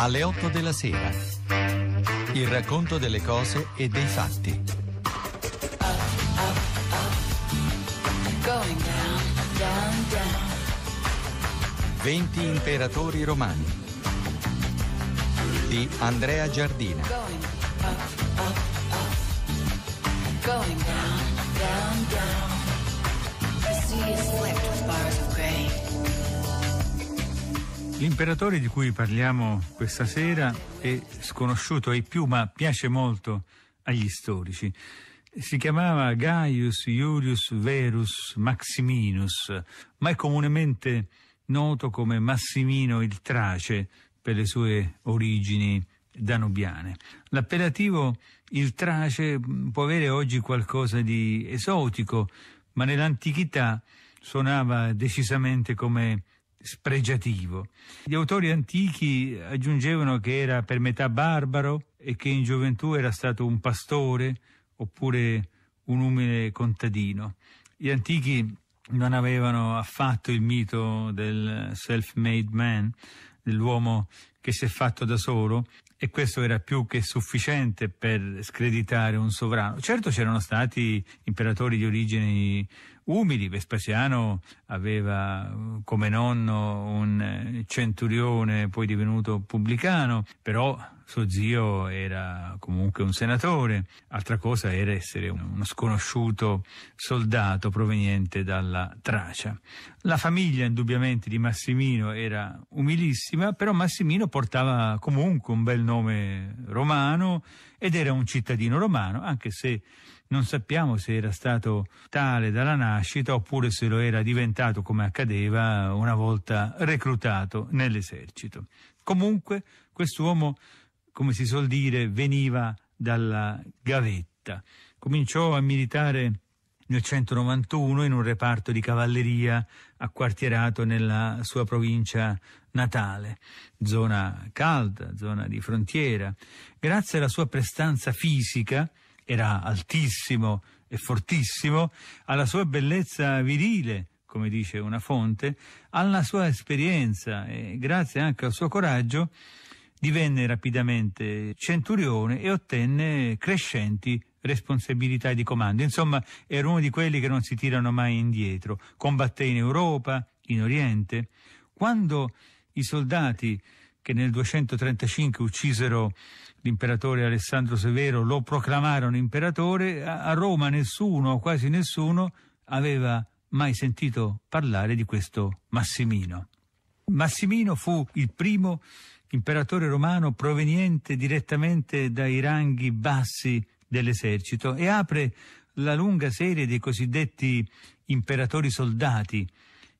alle 8 della sera. Il racconto delle cose e dei fatti. Going 20 imperatori romani di Andrea Giardina. L'imperatore di cui parliamo questa sera è sconosciuto ai più, ma piace molto agli storici. Si chiamava Gaius Iulius Verus Maximinus, ma è comunemente noto come Massimino il Trace per le sue origini danubiane. L'appellativo il Trace può avere oggi qualcosa di esotico, ma nell'antichità suonava decisamente come spregiativo. Gli autori antichi aggiungevano che era per metà barbaro e che in gioventù era stato un pastore oppure un umile contadino. Gli antichi non avevano affatto il mito del self-made man, dell'uomo che si è fatto da solo, e questo era più che sufficiente per screditare un sovrano. Certo c'erano stati imperatori di origini umili. Vespasiano aveva eh, come nonno un eh, centurione poi divenuto pubblicano, però suo zio era comunque un senatore, altra cosa era essere uno sconosciuto soldato proveniente dalla Tracia. La famiglia indubbiamente di Massimino era umilissima, però Massimino portava comunque un bel nome romano ed era un cittadino romano, anche se non sappiamo se era stato tale dalla nascita oppure se lo era diventato come accadeva una volta reclutato nell'esercito. Comunque quest'uomo, come si suol dire, veniva dalla gavetta. Cominciò a militare nel 191 in un reparto di cavalleria acquartierato nella sua provincia natale, zona calda, zona di frontiera. Grazie alla sua prestanza fisica, era altissimo e fortissimo, alla sua bellezza virile, come dice una fonte, alla sua esperienza e grazie anche al suo coraggio divenne rapidamente centurione e ottenne crescenti responsabilità di comando. Insomma, era uno di quelli che non si tirano mai indietro. Combatté in Europa, in Oriente. Quando i soldati che nel 235 uccisero l'imperatore Alessandro Severo, lo proclamarono imperatore, a Roma nessuno, quasi nessuno, aveva mai sentito parlare di questo Massimino. Massimino fu il primo imperatore romano proveniente direttamente dai ranghi bassi dell'esercito e apre la lunga serie dei cosiddetti imperatori soldati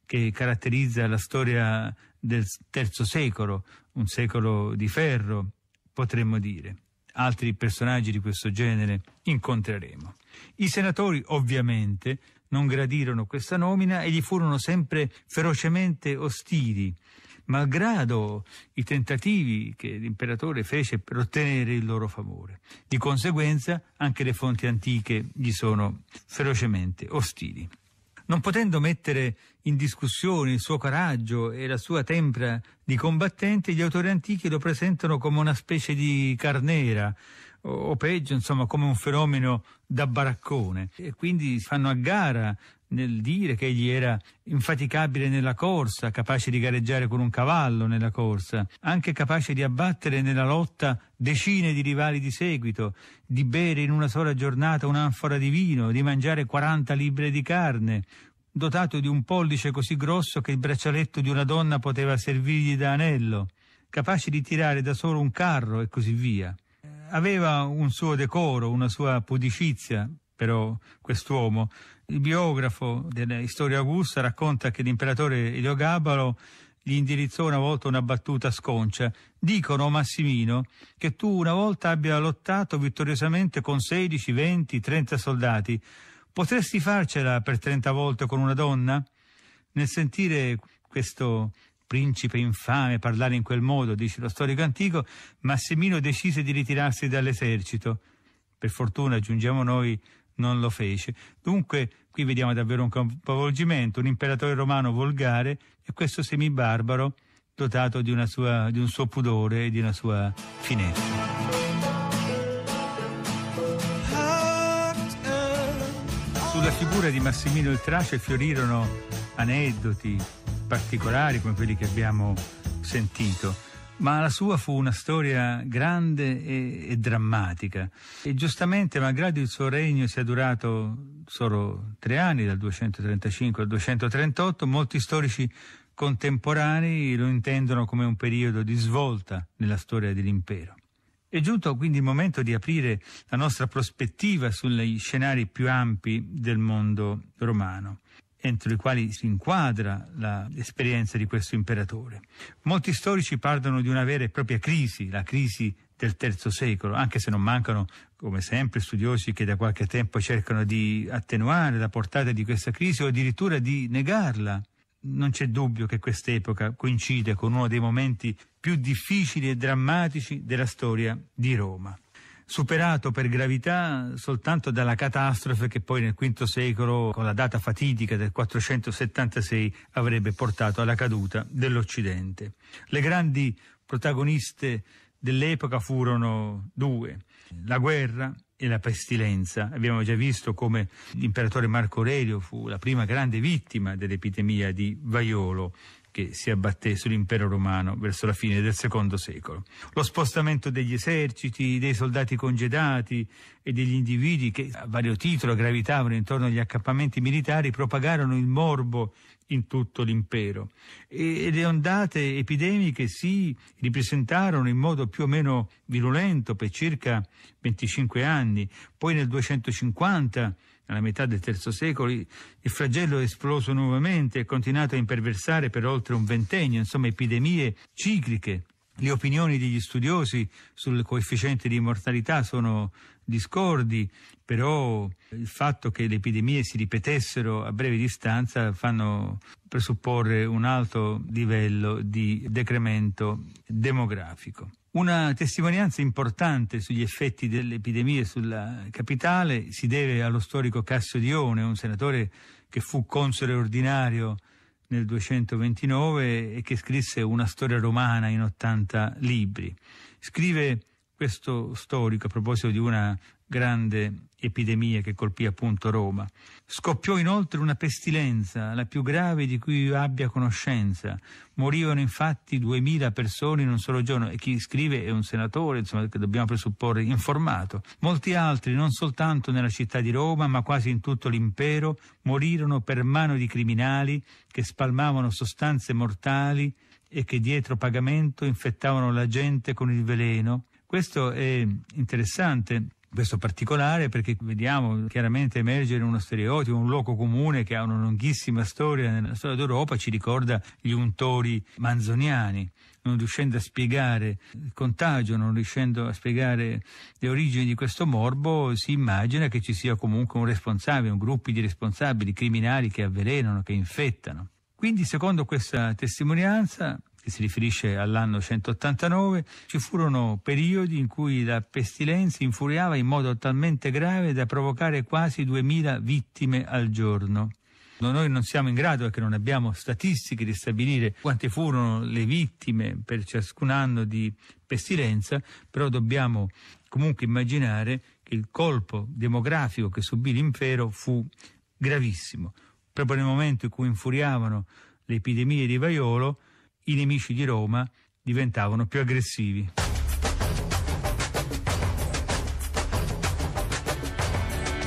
che caratterizza la storia del terzo secolo, un secolo di ferro, potremmo dire. Altri personaggi di questo genere incontreremo. I senatori, ovviamente, non gradirono questa nomina e gli furono sempre ferocemente ostili, malgrado i tentativi che l'imperatore fece per ottenere il loro favore. Di conseguenza anche le fonti antiche gli sono ferocemente ostili non potendo mettere in discussione il suo coraggio e la sua tempra di combattente, gli autori antichi lo presentano come una specie di carnera, o peggio, insomma, come un fenomeno da baraccone. E quindi fanno a gara nel dire che egli era infaticabile nella corsa, capace di gareggiare con un cavallo nella corsa, anche capace di abbattere nella lotta decine di rivali di seguito, di bere in una sola giornata un'anfora di vino, di mangiare 40 libbre di carne, dotato di un pollice così grosso che il braccialetto di una donna poteva servirgli da anello, capace di tirare da solo un carro e così via aveva un suo decoro, una sua pudicizia, però quest'uomo. Il biografo della storia augusta racconta che l'imperatore Eliogabalo gli indirizzò una volta una battuta sconcia. Dicono, Massimino, che tu una volta abbia lottato vittoriosamente con 16, 20, 30 soldati. Potresti farcela per 30 volte con una donna? Nel sentire questo principe infame parlare in quel modo, dice lo storico antico, Massimino decise di ritirarsi dall'esercito. Per fortuna, aggiungiamo noi, non lo fece. Dunque, qui vediamo davvero un capovolgimento, un imperatore romano volgare e questo semibarbaro dotato di, sua, di un suo pudore e di una sua finezza. Sulla figura di Massimino il Trace fiorirono aneddoti, particolari come quelli che abbiamo sentito, ma la sua fu una storia grande e, e drammatica e giustamente, malgrado il suo regno sia durato solo tre anni, dal 235 al 238, molti storici contemporanei lo intendono come un periodo di svolta nella storia dell'impero. È giunto quindi il momento di aprire la nostra prospettiva sugli scenari più ampi del mondo romano entro i quali si inquadra l'esperienza di questo imperatore. Molti storici parlano di una vera e propria crisi, la crisi del III secolo, anche se non mancano, come sempre, studiosi che da qualche tempo cercano di attenuare la portata di questa crisi o addirittura di negarla. Non c'è dubbio che quest'epoca coincide con uno dei momenti più difficili e drammatici della storia di Roma superato per gravità soltanto dalla catastrofe che poi nel V secolo, con la data fatidica del 476, avrebbe portato alla caduta dell'Occidente. Le grandi protagoniste dell'epoca furono due, la guerra e la pestilenza. Abbiamo già visto come l'imperatore Marco Aurelio fu la prima grande vittima dell'epidemia di vaiolo che si abbatté sull'impero romano verso la fine del secondo secolo. Lo spostamento degli eserciti, dei soldati congedati e degli individui che a vario titolo gravitavano intorno agli accappamenti militari propagarono il morbo in tutto l'impero. E le ondate epidemiche si ripresentarono in modo più o meno virulento per circa 25 anni, poi nel 250 alla metà del III secolo, il flagello è esploso nuovamente e continuato a imperversare per oltre un ventennio, insomma epidemie cicliche le opinioni degli studiosi sul coefficiente di mortalità sono discordi, però il fatto che le epidemie si ripetessero a breve distanza fanno presupporre un alto livello di decremento demografico. Una testimonianza importante sugli effetti delle epidemie sulla capitale si deve allo storico Cassio Dione, un senatore che fu console ordinario nel 229 e che scrisse una storia romana in 80 libri. Scrive questo storico a proposito di una grande epidemia che colpì appunto Roma. Scoppiò inoltre una pestilenza, la più grave di cui io abbia conoscenza. Morivano infatti duemila persone in un solo giorno e chi scrive è un senatore, insomma, che dobbiamo presupporre informato. Molti altri, non soltanto nella città di Roma, ma quasi in tutto l'impero, morirono per mano di criminali che spalmavano sostanze mortali e che dietro pagamento infettavano la gente con il veleno. Questo è interessante questo particolare perché vediamo chiaramente emergere uno stereotipo, un luogo comune che ha una lunghissima storia nella storia d'Europa, ci ricorda gli untori manzoniani non riuscendo a spiegare il contagio, non riuscendo a spiegare le origini di questo morbo, si immagina che ci sia comunque un responsabile, un gruppo di responsabili criminali che avvelenano, che infettano. Quindi, secondo questa testimonianza, si riferisce all'anno 189, ci furono periodi in cui la pestilenza infuriava in modo talmente grave da provocare quasi 2000 vittime al giorno. Noi non siamo in grado, perché non abbiamo statistiche, di stabilire quante furono le vittime per ciascun anno di pestilenza, però dobbiamo comunque immaginare che il colpo demografico che subì l'impero fu gravissimo. Proprio nel momento in cui infuriavano le epidemie di vaiolo, i nemici di Roma diventavano più aggressivi.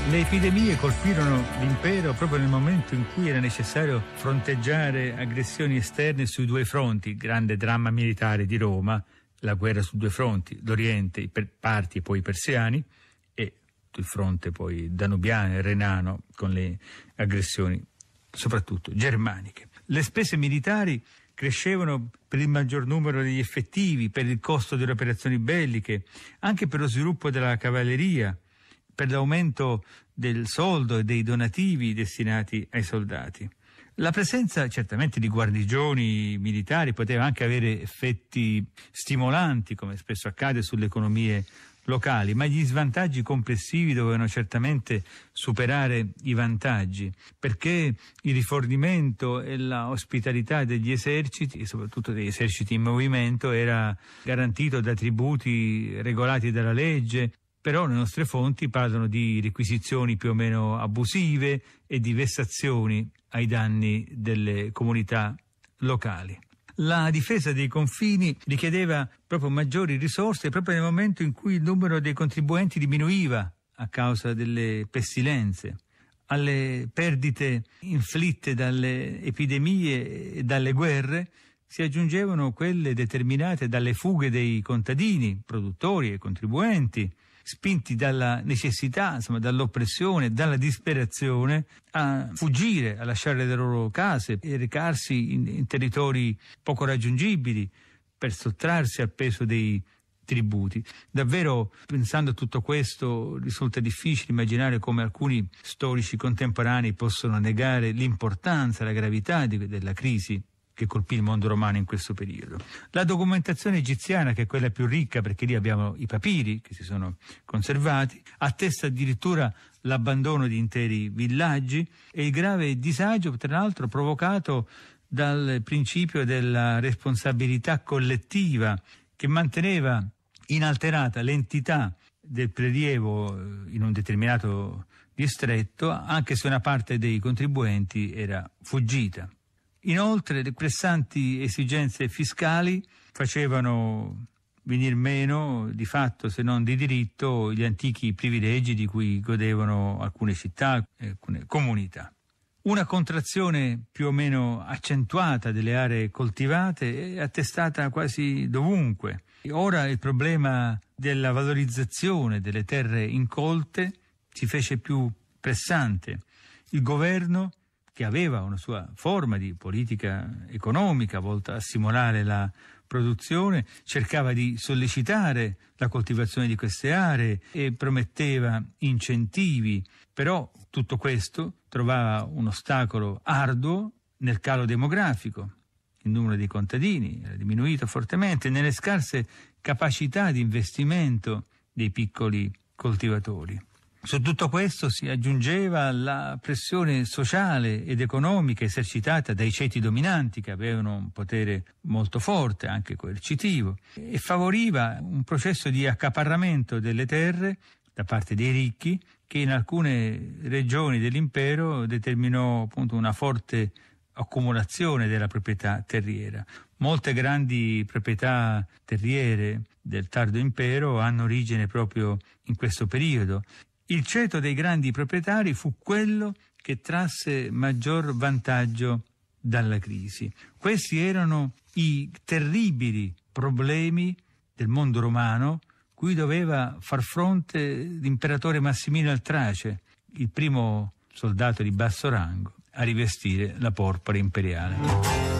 Le epidemie colpirono l'impero proprio nel momento in cui era necessario fronteggiare aggressioni esterne sui due fronti, il grande dramma militare di Roma, la guerra su due fronti, l'Oriente, i parti e poi i persiani, e il fronte poi danubiano e renano con le aggressioni soprattutto germaniche. Le spese militari crescevano per il maggior numero degli effettivi, per il costo delle operazioni belliche, anche per lo sviluppo della cavalleria, per l'aumento del soldo e dei donativi destinati ai soldati. La presenza certamente di guarnigioni militari poteva anche avere effetti stimolanti, come spesso accade sulle economie locali, ma gli svantaggi complessivi dovevano certamente superare i vantaggi, perché il rifornimento e l'ospitalità degli eserciti, e soprattutto degli eserciti in movimento, era garantito da tributi regolati dalla legge, però le nostre fonti parlano di requisizioni più o meno abusive e di vessazioni ai danni delle comunità locali. La difesa dei confini richiedeva proprio maggiori risorse proprio nel momento in cui il numero dei contribuenti diminuiva a causa delle pestilenze, alle perdite inflitte dalle epidemie e dalle guerre si aggiungevano quelle determinate dalle fughe dei contadini, produttori e contribuenti, spinti dalla necessità, insomma, dall'oppressione, dalla disperazione, a fuggire, a lasciare le loro case e recarsi in, in territori poco raggiungibili per sottrarsi al peso dei tributi. Davvero, pensando a tutto questo, risulta difficile immaginare come alcuni storici contemporanei possono negare l'importanza, la gravità di, della crisi che colpì il mondo romano in questo periodo. La documentazione egiziana, che è quella più ricca, perché lì abbiamo i papiri che si sono conservati, attesta addirittura l'abbandono di interi villaggi e il grave disagio, tra l'altro, provocato dal principio della responsabilità collettiva che manteneva inalterata l'entità del prelievo eh, in un determinato distretto, anche se una parte dei contribuenti era fuggita. Inoltre le pressanti esigenze fiscali facevano venir meno di fatto se non di diritto gli antichi privilegi di cui godevano alcune città, e alcune comunità. Una contrazione più o meno accentuata delle aree coltivate è attestata quasi dovunque. Ora il problema della valorizzazione delle terre incolte si fece più pressante. Il governo che aveva una sua forma di politica economica volta a stimolare la produzione, cercava di sollecitare la coltivazione di queste aree e prometteva incentivi, però tutto questo trovava un ostacolo arduo nel calo demografico. Il numero dei contadini era diminuito fortemente, nelle scarse capacità di investimento dei piccoli coltivatori. Su tutto questo si aggiungeva la pressione sociale ed economica esercitata dai ceti dominanti che avevano un potere molto forte, anche coercitivo, e favoriva un processo di accaparramento delle terre da parte dei ricchi che in alcune regioni dell'impero determinò appunto una forte accumulazione della proprietà terriera. Molte grandi proprietà terriere del tardo impero hanno origine proprio in questo periodo il ceto dei grandi proprietari fu quello che trasse maggior vantaggio dalla crisi. Questi erano i terribili problemi del mondo romano cui doveva far fronte l'imperatore Massimino Altrace, il primo soldato di basso rango a rivestire la porpora imperiale.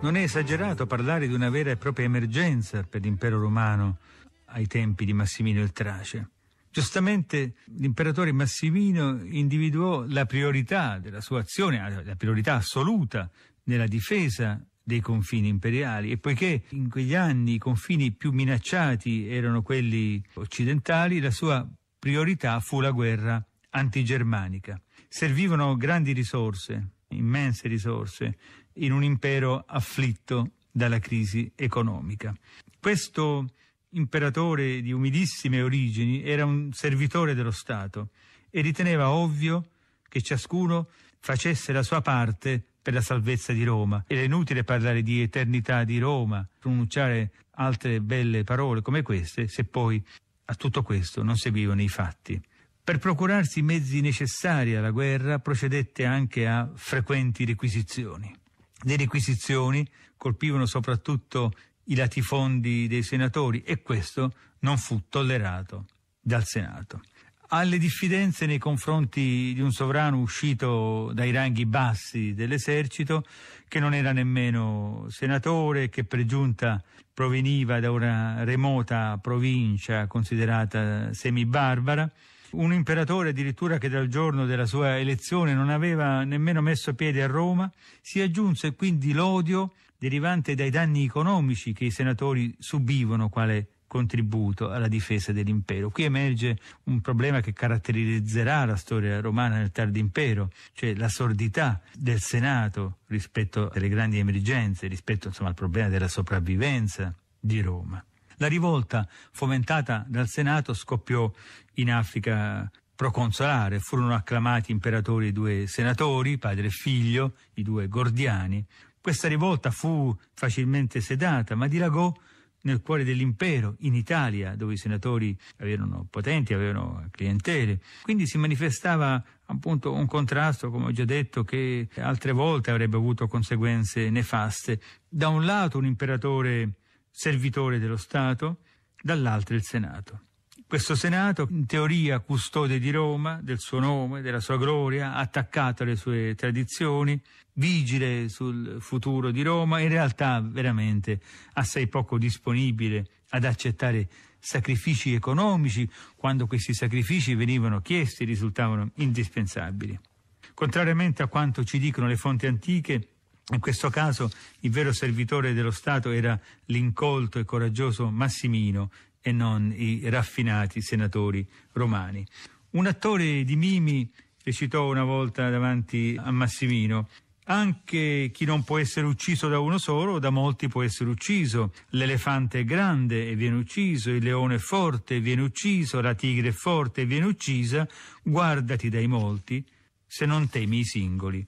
Non è esagerato parlare di una vera e propria emergenza per l'impero romano ai tempi di Massimino il Trace. Giustamente l'imperatore Massimino individuò la priorità della sua azione, ah, la priorità assoluta nella difesa dei confini imperiali e poiché in quegli anni i confini più minacciati erano quelli occidentali, la sua priorità fu la guerra antigermanica. Servivano grandi risorse, immense risorse, in un impero afflitto dalla crisi economica. Questo imperatore di umidissime origini era un servitore dello Stato e riteneva ovvio che ciascuno facesse la sua parte per la salvezza di Roma. Era inutile parlare di eternità di Roma, pronunciare altre belle parole come queste, se poi a tutto questo non seguivano i fatti. Per procurarsi i mezzi necessari alla guerra procedette anche a frequenti requisizioni le requisizioni colpivano soprattutto i latifondi dei senatori e questo non fu tollerato dal Senato. Alle diffidenze nei confronti di un sovrano uscito dai ranghi bassi dell'esercito, che non era nemmeno senatore, che per giunta proveniva da una remota provincia considerata semibarbara, un imperatore addirittura che dal giorno della sua elezione non aveva nemmeno messo piede a Roma, si aggiunse quindi l'odio derivante dai danni economici che i senatori subivano quale contributo alla difesa dell'impero. Qui emerge un problema che caratterizzerà la storia romana nel tardo impero, cioè la sordità del Senato rispetto alle grandi emergenze, rispetto insomma, al problema della sopravvivenza di Roma. La rivolta fomentata dal Senato scoppiò in Africa proconsolare. Furono acclamati imperatori i due senatori, padre e figlio, i due gordiani. Questa rivolta fu facilmente sedata, ma dilagò nel cuore dell'impero, in Italia, dove i senatori erano potenti, avevano clientele. Quindi si manifestava appunto un contrasto, come ho già detto, che altre volte avrebbe avuto conseguenze nefaste. Da un lato un imperatore servitore dello Stato, dall'altra il Senato. Questo Senato, in teoria custode di Roma, del suo nome, della sua gloria, attaccato alle sue tradizioni, vigile sul futuro di Roma, in realtà veramente assai poco disponibile ad accettare sacrifici economici quando questi sacrifici venivano chiesti e risultavano indispensabili. Contrariamente a quanto ci dicono le fonti antiche, in questo caso il vero servitore dello Stato era l'incolto e coraggioso Massimino e non i raffinati senatori romani. Un attore di Mimi recitò una volta davanti a Massimino anche chi non può essere ucciso da uno solo, da molti può essere ucciso. L'elefante è grande e viene ucciso, il leone è forte e viene ucciso, la tigre è forte e viene uccisa. Guardati dai molti, se non temi i singoli.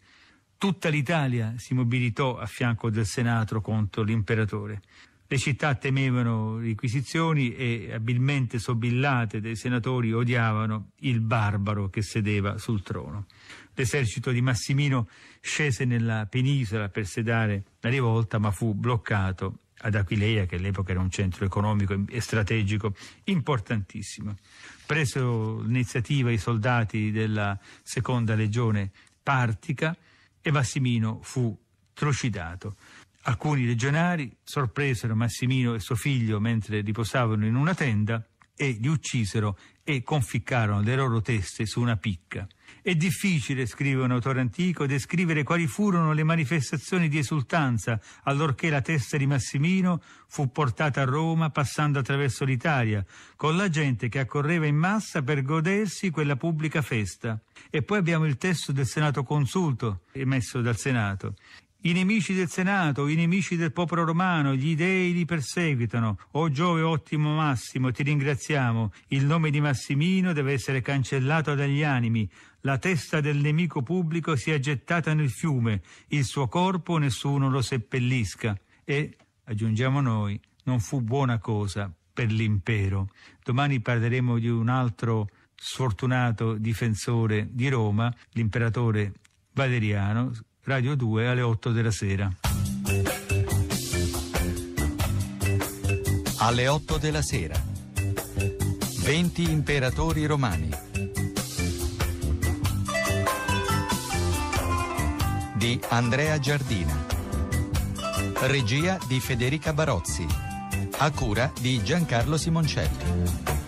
Tutta l'Italia si mobilitò a fianco del Senato contro l'imperatore. Le città temevano riquisizioni e, abilmente sobillate dai senatori, odiavano il barbaro che sedeva sul trono. L'esercito di Massimino scese nella penisola per sedare la rivolta, ma fu bloccato ad Aquileia, che all'epoca era un centro economico e strategico importantissimo. Presero l'iniziativa i soldati della seconda legione partica, e Massimino fu trucidato. Alcuni legionari sorpresero Massimino e suo figlio mentre riposavano in una tenda e li uccisero e conficcarono le loro teste su una picca. È difficile, scrive un autore antico, descrivere quali furono le manifestazioni di esultanza allorché la testa di Massimino fu portata a Roma passando attraverso l'Italia, con la gente che accorreva in massa per godersi quella pubblica festa. E poi abbiamo il testo del Senato Consulto, emesso dal Senato. I nemici del Senato, i nemici del popolo romano, gli dei li perseguitano. O Giove ottimo Massimo, ti ringraziamo. Il nome di Massimino deve essere cancellato dagli animi. La testa del nemico pubblico sia gettata nel fiume. Il suo corpo nessuno lo seppellisca. E, aggiungiamo noi, non fu buona cosa per l'impero. Domani parleremo di un altro sfortunato difensore di Roma, l'imperatore Valeriano, Radio 2 alle 8 della sera. Alle 8 della sera. 20 imperatori romani. Di Andrea Giardina. Regia di Federica Barozzi. A cura di Giancarlo Simoncelli.